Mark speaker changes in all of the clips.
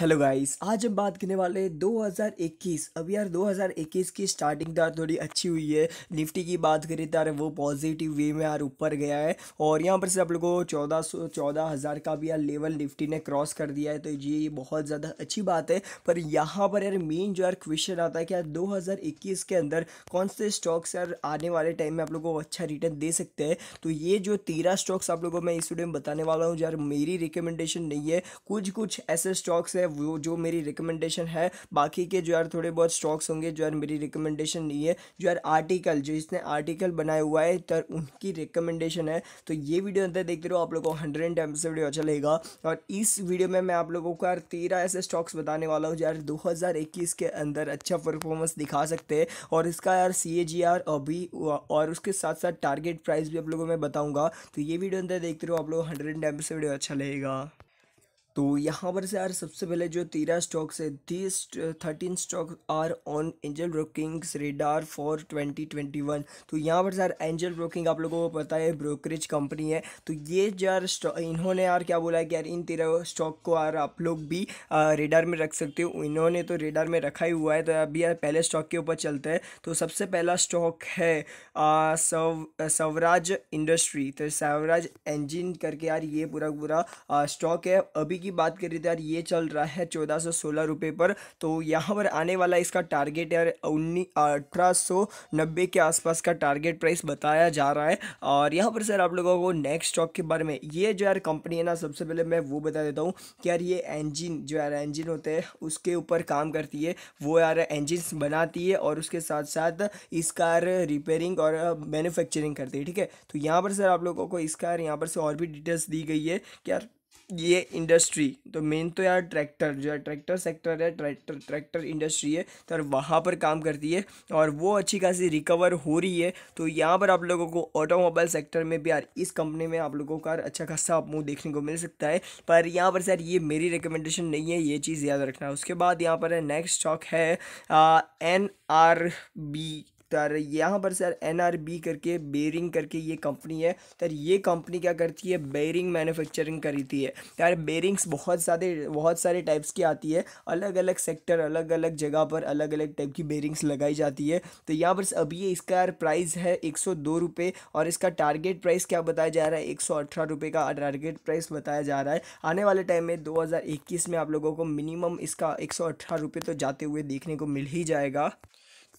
Speaker 1: hello guys आज हम बात करने वाले 2021 अब यार 2021 की स्टार्टिंग तो थोड़ी अच्छी हुई है निफ्टी की बात करें तो यार वो पॉजिटिव वे में यार ऊपर गया है और यहाँ पर से आप लोगों को चौदह सौ चौदह हज़ार का भी यार लेवल निफ्टी ने क्रॉस कर दिया है तो ये बहुत ज़्यादा अच्छी बात है पर यहाँ पर यार मेन जो यार क्वेश्चन आता है कि यार दो के अंदर कौन से स्टॉक्स यार आने वाले टाइम में आप लोग को अच्छा रिटर्न दे सकते हैं तो ये जो तेरह स्टॉक्स आप लोगों को मैं इस वीडियो में बताने वाला हूँ यार मेरी रिकमेंडेशन नहीं है कुछ कुछ ऐसे स्टॉक्स है है वो जो मेरी रिकमेंडेशन है बाकी के जो यार थोड़े बहुत स्टॉक्स होंगे जो यार मेरी रिकमेंडेशन नहीं है जो यार आर्टिकल जो इसने आर्टिकल बनाया हुआ है तो उनकी रिकमेंडेशन है तो ये वीडियो अंदर देखते रहो आप लोग को हंड्रेड एंड से वीडियो अच्छा लगेगा और इस वीडियो में मैं आप लोगों को यार तेरह ऐसे स्टॉक्स बताने वाला हूँ जो यार दो के अंदर अच्छा परफॉर्मेंस दिखा सकते हैं और इसका यार सी अभी और उसके साथ साथ टारगेट प्राइस भी आप लोगों को मैं बताऊँगा तो ये वीडियो अंदर देखते रहो आप लोग हंड्रेड एंड से वीडियो अच्छा लगेगा तो यहाँ पर से यार सबसे पहले जो तेरह स्टॉक्स है this thirteen stock are on Angel brokings radar for twenty twenty one तो यहाँ पर सर एंजल ब्रोकिंग आप लोगों को पता है ब्रोकरेज कंपनी है तो ये यार इन्होंने यार क्या बोला है कि यार इन तेरह स्टॉक को यार आप लोग भी आ, uh, रेडार में रख सकते हो इन्होंने तो रेडार में रखा ही हुआ है तो अभी यार पहले स्टॉक के ऊपर चलते हैं तो सबसे पहला स्टॉक है स्वराज uh, सव uh, स्वराज इंडस्ट्री तो स्वराज इंजिन करके यार ये पूरा पूरा स्टॉक है अभी की बात करें तो यार ये चल रहा है चौदह सौ सोलह रुपये पर तो यहाँ पर आने वाला इसका टारगेट यार उन्नीस अठारह सौ नब्बे के आसपास का टारगेट प्राइस बताया जा रहा है और यहाँ पर सर आप लोगों को नेक्स्ट स्टॉक के बारे में ये जो यार कंपनी है ना सबसे पहले मैं वो बता देता हूँ कि यार ये इंजिन जो यार एंजिन होते हैं उसके ऊपर काम करती है वो यार एंजिन बनाती है और उसके साथ साथ इसका रिपेयरिंग और मैन्युफैक्चरिंग करती है ठीक है तो यहाँ पर सर आप लोगों को इसका यहाँ पर से और भी डिटेल्स दी गई है कि यार ये इंडस्ट्री तो मेन तो यार ट्रैक्टर जो है ट्रैक्टर सेक्टर है ट्रैक्टर ट्रैक्टर इंडस्ट्री है तो वहाँ पर काम करती है और वो अच्छी खासी रिकवर हो रही है तो यहाँ पर आप लोगों को ऑटोमोबाइल सेक्टर में भी यार इस कंपनी में आप लोगों का अच्छा खासा मुँह देखने को मिल सकता है पर यहाँ पर सर ये मेरी रिकमेंडेशन नहीं है ये चीज़ याद रखना उसके बाद यहाँ पर है नेक्स्ट स्टॉक है एन आर बी तर यहाँ पर सर एन करके बेरिंग करके ये कंपनी है तर ये कंपनी क्या करती है बेरिंग मैन्युफैक्चरिंग करती है यार बेरिंग्स बहुत सारे बहुत सारे टाइप्स की आती है अलग अलग सेक्टर अलग अलग जगह पर अलग अलग टाइप की बेरिंग्स लगाई जाती है तो यहाँ पर अभी ये इसका यार प्राइस है एक रुपये और इसका टारगेट प्राइस क्या बताया जा रहा है एक रुपये का टारगेट प्राइस बताया जा रहा है आने वाले टाइम में इक्कीस में आप लोगों को मिनिमम इसका एक रुपये तो जाते हुए देखने को मिल ही जाएगा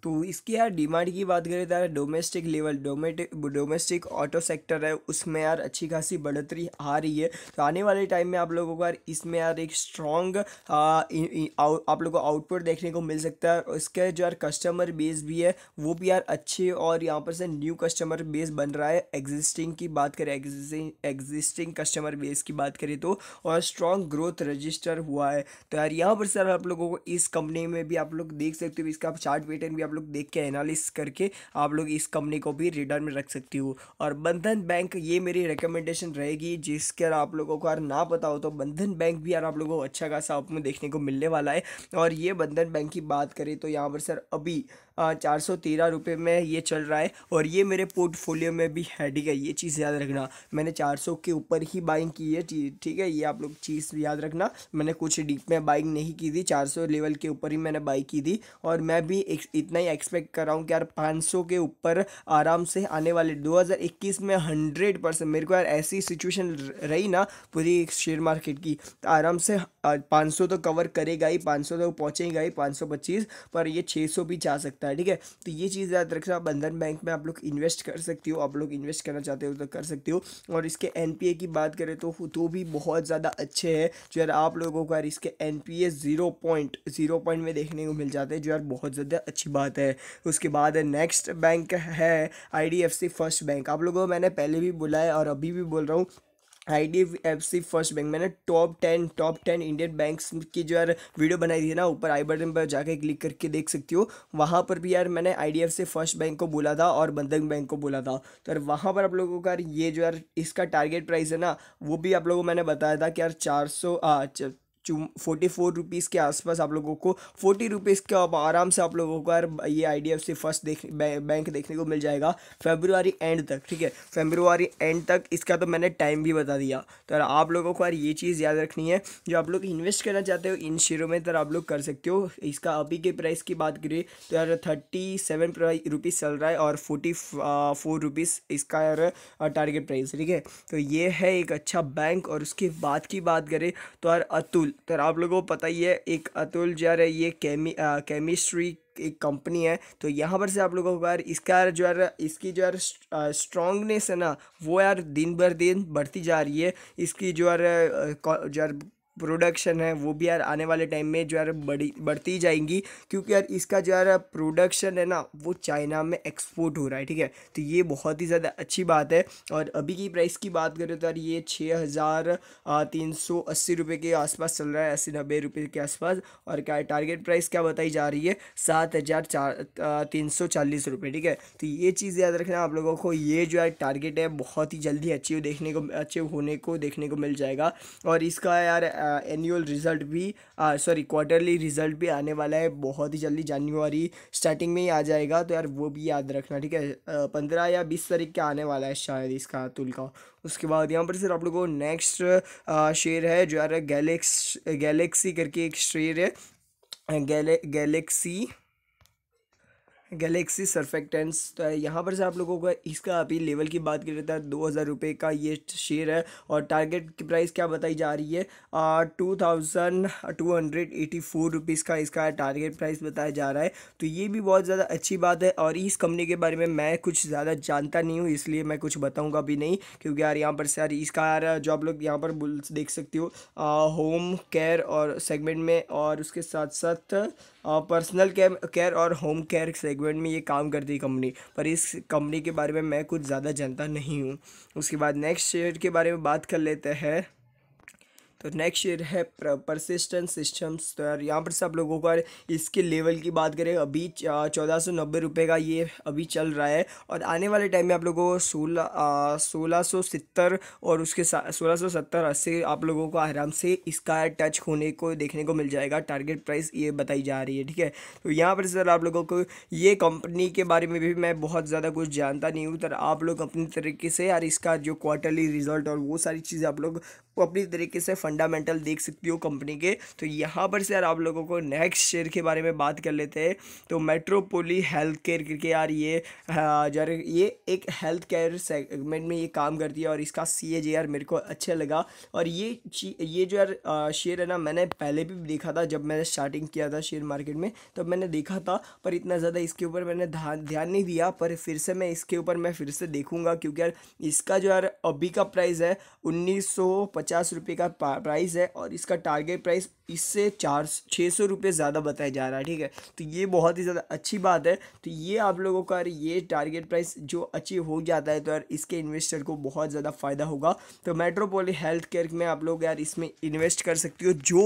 Speaker 1: तो इसकी यार डिमांड की बात करें तो यार domestic level domestic domestic auto sector है उसमें यार अच्छी खासी बढ़ोतरी आ रही है तो आने वाले टाइम में आप लोगों को यार इसमें यार एक स्ट्रॉन्ग आप लोगों को आउटपुट देखने को मिल सकता है इसके इसका जो यार कस्टमर बेस भी है वो भी यार अच्छे और यहाँ पर से न्यू कस्टमर बेस बन रहा है एग्जिस्टिंग की बात करें एग्जिस्टिंग एग्जिस्टिंग कस्टमर बेस की बात करें तो और स्ट्रॉन्ग ग्रोथ रजिस्टर हुआ है तो यार यहाँ पर सर आप लोगों को इस कंपनी में भी आप लोग देख सकते हो इसका चार्ट पेटर्न भी आप लोग देख के एनालिस करके आप लोग इस कंपनी को भी रिटर्न में रख सकती हो और बंधन बैंक ये मेरी रिकमेंडेशन रहेगी जिसके आप लोगों को यार ना पता हो तो बंधन बैंक भी यार आप लोगों को अच्छा खासा आप में देखने को मिलने वाला है और ये बंधन बैंक की बात करें तो यहाँ पर सर अभी चार सौ तेरह रुपये में ये चल रहा है और ये मेरे पोर्टफोलियो में भी है ठीक है ये चीज़ याद रखना मैंने चार सौ के ऊपर ही बाइंग की है ठीक है ये आप लोग चीज़ याद रखना मैंने कुछ डीप में बाइंग नहीं की थी चार सौ लेवल के ऊपर ही मैंने बाई की थी और मैं भी इतना ही एक्सपेक्ट कर रहा हूँ कि यार पाँच सौ के ऊपर आराम से आने वाले दो हज़ार इक्कीस में हंड्रेड परसेंट मेरे को यार ऐसी सिचुएशन रही ना पूरी शेयर मार्केट की तो आराम से पाँच सौ तो कवर करेगा ही पाँच सौ तो पहुँचेगा ही पाँच सौ पच्चीस पर ये छः सौ भी जा सकता सकता है ठीक है तो ये चीज़ याद रखना बंधन बैंक में आप लोग इन्वेस्ट कर सकते हो आप लोग इन्वेस्ट करना चाहते हो तो कर सकते हो और इसके एन की बात करें तो तो भी बहुत ज़्यादा अच्छे है जो यार आप लोगों को यार इसके N P zero point zero point में देखने को मिल जाते हैं जो यार बहुत ज़्यादा अच्छी बात है उसके बाद नेक्स्ट बैंक है आई फर्स्ट बैंक आप लोगों को मैंने पहले भी बुलाया और अभी भी बोल रहा हूँ I D F C First Bank मैंने top ten top ten Indian banks की जो यार वीडियो बनाई थी ना ऊपर आई बटन पर जाके क्लिक करके देख सकती हो वहाँ पर भी यार मैंने I D F C First Bank को बोला था और बंधन बैंक को बोला था तो यार वहाँ पर आप लोगों का यार ये जो यार इसका टारगेट प्राइस है ना वो भी आप लोगों को मैंने बताया था कि यार चार सौ फोर्टी फोर रुपीज़ के आसपास आप लोगों को फोर्टी रुपीज़ का आराम से आप लोगों को यार ये I D F C First देख बै, बैंक देखने को मिल जाएगा फेब्रुआरी एंड तक ठीक है फेब्रुआरी एंड तक इसका तो मैंने टाइम भी बता दिया तो आप लोगों को यार ये चीज़ याद रखनी है जो आप लोग इन्वेस्ट करना चाहते हो इन शेयरों में तो आप लोग कर सकते हो इसका अभी के प्राइस की बात करिए तो यार थर्टी सेवन रुपीज़ चल रहा है और फोर्टी फोर रुपीज़ इसका यार टारगेट प्राइस ठीक है तो ये है एक अच्छा बैंक और उसके बाद की बात करें तो यार अतुल तो आप लोगों को पता ही है एक अतुल जो है ये केमी केमिस्ट्री एक कंपनी है तो यहाँ पर से आप लोगों को यार इसका यार जो यार इसकी जो यार स्ट्रांगनेस है ना वो यार दिन भर दिन बढ़ती जा रही है इसकी जो यार जो यार प्रोडक्शन है वो भी यार आने वाले टाइम में जो यार बढ़ी बढ़ती जाएंगी क्योंकि यार इसका जो यार प्रोडक्शन है ना वो चाइना में एक्सपोर्ट हो रहा है ठीक है तो ये बहुत ही ज़्यादा अच्छी बात है और अभी की प्राइस की बात करें तो यार ये छः हज़ार तीन सौ अस्सी रुपये के आसपास चल रहा है अस्सी नब्बे रुपये के आसपास और क्या टारगेट प्राइस क्या बताई जा रही है सात हज़ार चार तीन सौ चालीस रुपये ठीक है तो ये चीज़ याद रखना आप लोगों को ये जो है टारगेट है बहुत ही जल्दी अच्छी देखने को अच्छे होने को देखने को मिल जाएगा और इसका यार एनुअल रिज़ल्ट भी सॉरी क्वार्टरली रिज़ल्ट भी आने वाला है बहुत ही जल्दी जनवरी स्टार्टिंग में ही आ जाएगा तो यार वो भी याद रखना ठीक है पंद्रह या बीस तारीख के आने वाला है शायद इसका अतुल का उसके बाद यहाँ पर सिर्फ आप लोगों को नेक्स्ट शेयर है जो यार गैलेक्स गैलेक्सी करके एक शेयर है गैले गैलेक्सी गैलेक्सी सरफेक्टेंस तो यहाँ पर से आप लोगों का इसका अभी लेवल की बात जाता तो है दो हज़ार रुपये का ये शेयर है और टारगेट की प्राइस क्या बताई जा रही है two thousand two hundred eighty four rupees का इसका टारगेट प्राइस बताया जा रहा है तो ये भी बहुत ज़्यादा अच्छी बात है और इस कंपनी के बारे में मैं कुछ ज़्यादा जानता नहीं हूँ इसलिए मैं कुछ बताऊँगा भी नहीं क्योंकि यार यहाँ पर से यार इसका यार जो आप लोग यहाँ पर देख सकते हो होम केयर और सेगमेंट में और उसके साथ साथ पर्सनल केयर केयर और होम केयर सेगमेंट में ये काम करती है कंपनी पर इस कंपनी के बारे में मैं कुछ ज़्यादा जानता नहीं हूँ उसके बाद नेक्स्ट शेयर के बारे में बात कर लेते हैं तो नेक्स्ट ईयर है परसिस्टेंट सिस्टम्स तो यार यहाँ पर सब लोगों का इसके लेवल की बात करें अभी चौदह सौ नब्बे रुपये का ये अभी चल रहा है और आने वाले टाइम में आप लोगों को सोलह सोलह सौ सत्तर और उसके सोलह सौ सत्तर अस्सी आप लोगों को आराम से इसका टच होने को देखने को मिल जाएगा टारगेट प्राइस ये बताई जा रही है ठीक है तो यहाँ पर सर आप लोगों को ये कंपनी के बारे में भी मैं बहुत ज़्यादा कुछ जानता नहीं हूँ तर आप लोग अपनी तरीके से यार इसका जो क्वार्टरली रिजल्ट और वो सारी चीज़ें आप लोग अपनी तरीके से फंड फंडामेंटल देख सकती हो कंपनी के तो यहाँ पर से यार आप लोगों को नेक्स्ट शेयर के बारे में बात कर लेते हैं तो मेट्रोपोली हेल्थ केयर करके यार ये जर ये एक हेल्थ केयर सेगमेंट में ये काम करती है और इसका सी यार मेरे को अच्छा लगा और ये ये जो यार शेयर है ना मैंने पहले भी देखा था जब मैंने स्टार्टिंग किया था शेयर मार्केट में तब मैंने देखा था पर इतना ज़्यादा इसके ऊपर मैंने ध्यान नहीं दिया पर फिर से मैं इसके ऊपर मैं फिर से देखूंगा क्योंकि यार इसका जो यार अभी का प्राइस है उन्नीस सौ पचास रुपये का प्राइस है और इसका टारगेट प्राइस इससे चार छः सौ रुपये ज़्यादा बताया जा रहा है ठीक है तो ये बहुत ही ज़्यादा अच्छी बात है तो ये आप लोगों का ये टारगेट प्राइस जो अचीव हो जाता है तो यार इसके इन्वेस्टर को बहुत ज़्यादा फ़ायदा होगा तो मेट्रोपोली हेल्थ केयर में आप लोग यार इसमें इन्वेस्ट कर सकती हो जो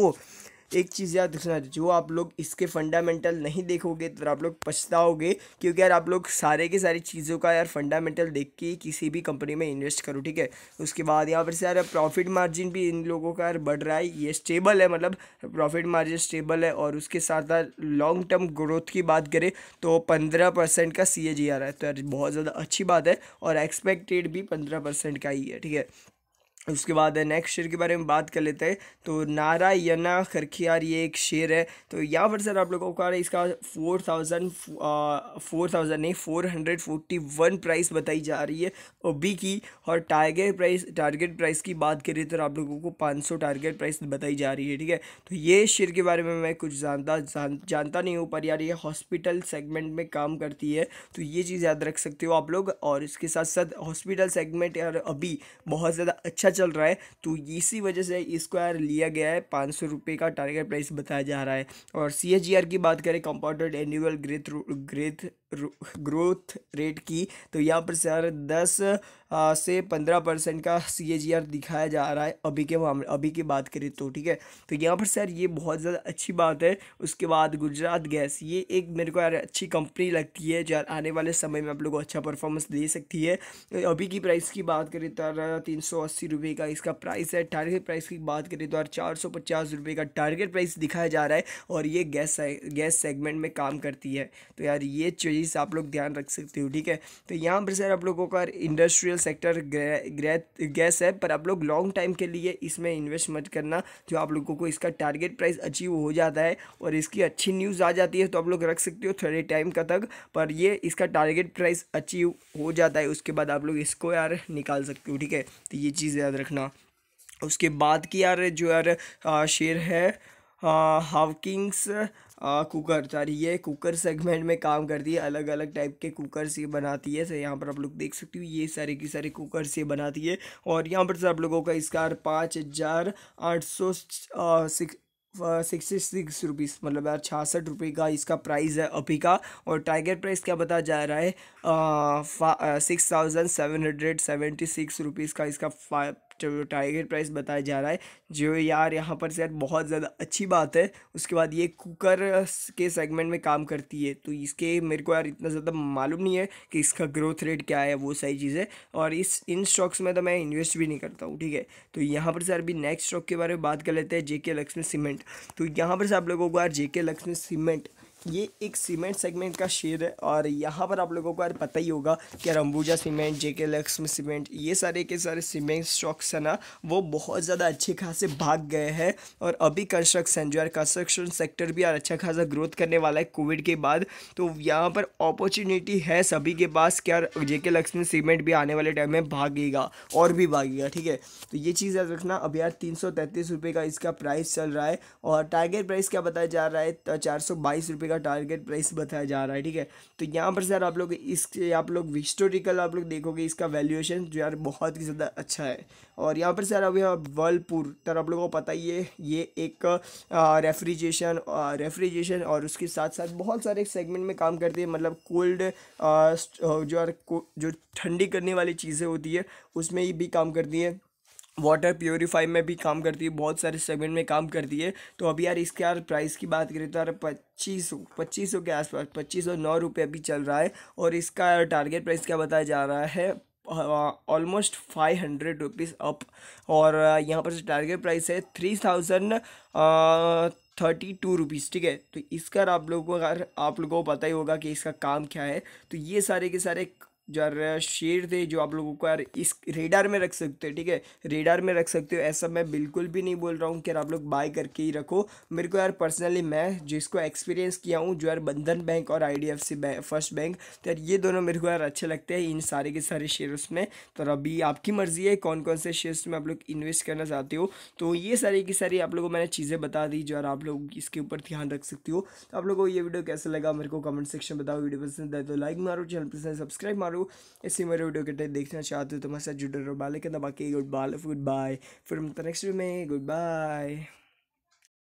Speaker 1: एक चीज़ याद रखना जो आप लोग इसके फंडामेंटल नहीं देखोगे तो आप लोग पछताओगे क्योंकि यार आप लोग सारे के सारी चीज़ों का यार फंडामेंटल देख के किसी भी कंपनी में इन्वेस्ट करो ठीक है उसके बाद यहाँ पर से यार प्रॉफिट मार्जिन भी इन लोगों का यार बढ़ रहा है ये स्टेबल है मतलब प्रॉफिट मार्जिन स्टेबल है और उसके साथ साथ लॉन्ग टर्म ग्रोथ की बात करें तो पंद्रह परसेंट का सी ए जी आ रहा है तो यार बहुत ज़्यादा अच्छी बात है और एक्सपेक्टेड भी पंद्रह परसेंट का ही है ठीक है उसके बाद नेक्स्ट शेर के बारे में बात कर लेते हैं तो नारायणा खरखियार ये एक शेर है तो यहाँ पर सर आप लोगों का इसका फोर थाउजेंड फोर थाउजेंड नहीं four hundred forty one price बताई जा रही है बी की और टारगेट प्राइस टारगेट प्राइस की बात करें तो आप लोगों को पाँच सौ टारगेट प्राइस बताई जा रही है ठीक है तो ये शेर के बारे में मैं कुछ जानता जान, जानता नहीं हूँ पर यार ये हॉस्पिटल सेगमेंट में काम करती है तो ये चीज़ याद रख सकते हो आप लोग और इसके साथ साथ हॉस्पिटल सेगमेंट यार अभी बहुत ज़्यादा अच्छा चल रहा है तो इसी वजह से स्क्वायर लिया गया है पाँच सौ रुपये का टारगेट प्राइस बताया जा रहा है और सी की बात करें compounded annual growth growth growth rate की तो यहाँ पर सर दस आ, से पंद्रह परसेंट का सी ए जी आर दिखाया जा रहा है अभी के मामले अभी की बात करें तो ठीक है तो यहाँ पर सर ये बहुत ज़्यादा अच्छी बात है उसके बाद गुजरात गैस ये एक मेरे को यार अच्छी कंपनी लगती है जो आने वाले समय में आप लोग को अच्छा परफॉर्मेंस दे सकती है तो अभी की प्राइस की बात करें तो यार तीन सौ अस्सी रुपये का इसका प्राइस है टारगेट प्राइस की बात करें तो यार चार सौ पचास रुपये का टारगेट प्राइस दिखाया जा रहा है और ये गैस गैस सेगमेंट में काम करती है तो यार ये वजह आप लोग ध्यान रख सकते हो ठीक है तो यहाँ पर सर आप लोगों का इंडस्ट्रियल सेक्टर गैस है पर आप लोग लॉन्ग टाइम के लिए इसमें इन्वेस्ट मत करना जो आप लोगों को इसका टारगेट प्राइस अचीव हो जाता है और इसकी अच्छी न्यूज़ आ जाती है तो आप लोग रख सकते हो थोड़े टाइम का तक पर ये इसका टारगेट प्राइस अचीव हो जाता है उसके बाद आप लोग इसको यार निकाल सकते हो ठीक है तो ये चीज़ याद रखना उसके बाद की यार जो यार शेयर है हावकिंग्स कुकर सॉरी ये कुकर सेगमेंट में काम करती है अलग अलग टाइप के कुकर्स ये बनाती है सर यहाँ पर आप लोग देख सकते हो ये सारे की सारे कुकर्स ये बनाती है और यहाँ पर सर आप लोगों का इसका पाँच हज़ार आठ सौ सिक्स सिक्सटी सिक्स रुपीज़ मतलब यार छियासठ रुपये का इसका प्राइस है अभी का और टाइगर प्राइस क्या बताया जा रहा है six thousand seven hundred seventy six rupees का इसका जो टाइगर प्राइस बताया जा रहा है जो यार यहाँ पर सर बहुत ज़्यादा अच्छी बात है उसके बाद ये कुकर के सेगमेंट में काम करती है तो इसके मेरे को यार इतना ज़्यादा मालूम नहीं है कि इसका ग्रोथ रेट क्या है वो सारी है और इस इन स्टॉक्स में तो मैं इन्वेस्ट भी नहीं करता हूँ ठीक है तो यहाँ पर सर अभी नेक्स्ट स्टॉक के बारे में बात कर लेते हैं जे लक्ष्मी सीमेंट तो यहाँ पर सर आप लोगों को यार जे लक्ष्मी सीमेंट ये एक सीमेंट सेगमेंट का शेयर है और यहाँ पर आप लोगों को यार पता ही होगा कि Ambuja cement JK Lakshmi cement ये सारे के सारे सीमेंट स्टॉक्स है ना वो बहुत ज़्यादा अच्छे खासे भाग गए हैं और अभी कंस्ट्रक्शन जो यार कंस्ट्रक्शन सेक्टर भी यार अच्छा खासा ग्रोथ करने वाला है कोविड के बाद तो यहाँ पर अपॉर्चुनिटी है सभी के पास कि यार जे के लक्ष्मी सीमेंट भी आने वाले टाइम में भागेगा और भी भागेगा ठीक है तो ये चीज़ याद रखना अभी यार तीन का इसका प्राइस चल रहा है और टारगेट प्राइस क्या बताया जा रहा है चार सौ का का टारगेट प्राइस बताया जा रहा है ठीक है तो यहाँ पर सर आप लोग इस आप लोग हिस्टोरिकल आप लोग देखोगे इसका वैल्यूएशन जो यार बहुत ही ज़्यादा अच्छा है और यहाँ पर सर अभी वर्लपुर तर आप लोगों को पता ही है ये एक रेफ्रिजरेशन रेफ्रिजरेशन और उसके साथ साथ बहुत सारे सेगमेंट में काम करती है मतलब कोल्ड जो यार जो ठंडी करने वाली चीज़ें होती है उसमें भी काम करती है वाटर प्योरीफाई में भी काम करती है बहुत सारे सेगमेंट में काम करती है तो अभी यार इसके यार प्राइस की बात करें तो यार पच्चीस पच्चीस सौ के आसपास पच्चीस सौ नौ रुपये अभी चल रहा है और इसका टारगेट प्राइस क्या बताया जा रहा है almost five hundred rupees up और यहाँ पर टारगेट प्राइस है three thousand thirty two rupees ठीक है तो इसका आप लोगों को अगर आप लोगों को पता ही होगा कि इसका काम क्या है तो ये सारे के सारे जरा शेर थे जो आप लोगों को यार इस रेडार में रख सकते हो ठीक है रेडार में रख सकते हो ऐसा मैं बिल्कुल भी नहीं बोल रहा हूँ कि यार आप लोग बाय करके ही रखो मेरे को यार पर्सनली मैं जिसको एक्सपीरियंस किया हूँ जो यार बंधन बैंक और आई बैंक फर्स्ट बैंक तो यार ये दोनों मेरे को यार अच्छे लगते हैं इन सारे के सारे शेयर्स में तो अभी आपकी मर्ज़ी है कौन कौन से शेयर्स में आप लोग इन्वेस्ट करना चाहते हो तो ये सारी की सारी आप लोगों को मैंने चीज़ें बता दी जो यार आप लोग इसके ऊपर ध्यान रख सकती हो तो आप लोगों को ये वीडियो कैसा लगा मेरे को कमेंट सेक्शन बताओ वीडियो पसंद आए तो लाइक मारो चैनल पसंद सब्सक्राइब मारो करो ऐसे मेरे वीडियो के टाइप देखना चाहते हो तो मैं सर जुड़े रहो बाले के दबा के गुड बाय फिर मिलता नेक्स्ट वीडियो में गुड बाय